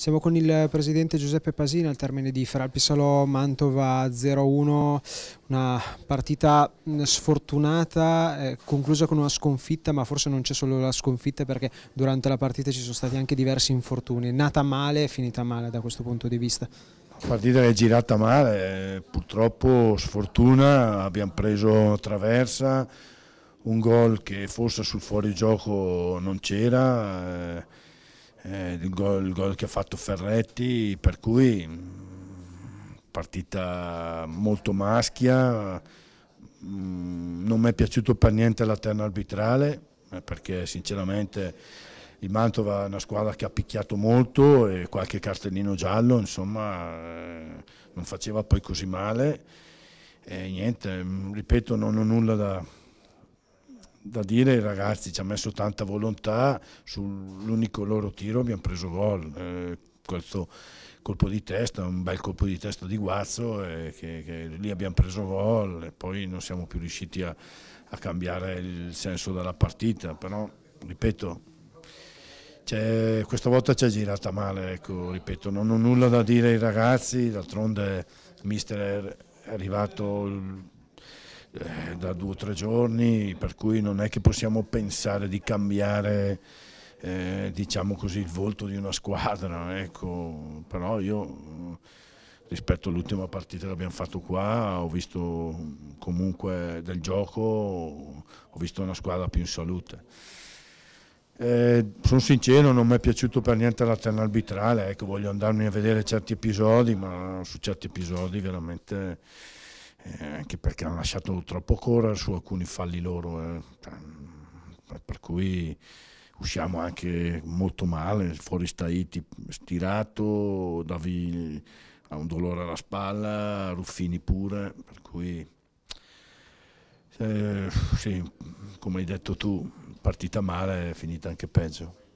Siamo con il presidente Giuseppe Pasini al termine di Feralpisalò Mantova 0-1, una partita mm, sfortunata, eh, conclusa con una sconfitta, ma forse non c'è solo la sconfitta perché durante la partita ci sono stati anche diversi infortuni. Nata male e finita male da questo punto di vista. La partita è girata male, purtroppo sfortuna, abbiamo preso traversa, un gol che forse sul fuorigioco non c'era. Eh, eh, il, gol, il gol che ha fatto Ferretti, per cui mm, partita molto maschia, mm, non mi è piaciuto per niente la terna arbitrale, eh, perché sinceramente il Mantova è una squadra che ha picchiato molto e qualche cartellino giallo, insomma, eh, non faceva poi così male. E niente, mm, ripeto, non ho nulla da, da dire ai ragazzi, ci ha messo tanta volontà, sull'unico loro tiro abbiamo preso gol, eh, questo colpo di testa, un bel colpo di testa di Guazzo, eh, che, che, lì abbiamo preso gol e poi non siamo più riusciti a, a cambiare il senso della partita, però ripeto, questa volta ci è girata male, ecco, ripeto, non ho nulla da dire ai ragazzi, d'altronde mister è arrivato Il, eh, da due o tre giorni, per cui non è che possiamo pensare di cambiare eh, diciamo così, il volto di una squadra, ecco. però io rispetto all'ultima partita che abbiamo fatto qua ho visto comunque del gioco, ho visto una squadra più in salute. Eh, sono sincero, non mi è piaciuto per niente la terna arbitrale, ecco, voglio andarmi a vedere certi episodi, ma su certi episodi veramente eh, anche perché hanno lasciato troppo correre su alcuni falli loro, eh, cioè, mm, per cui usciamo anche molto male, fuori Staiti stirato, Davi ha un dolore alla spalla, Ruffini pure, per cui eh, sì, come hai detto tu, partita male è finita anche peggio.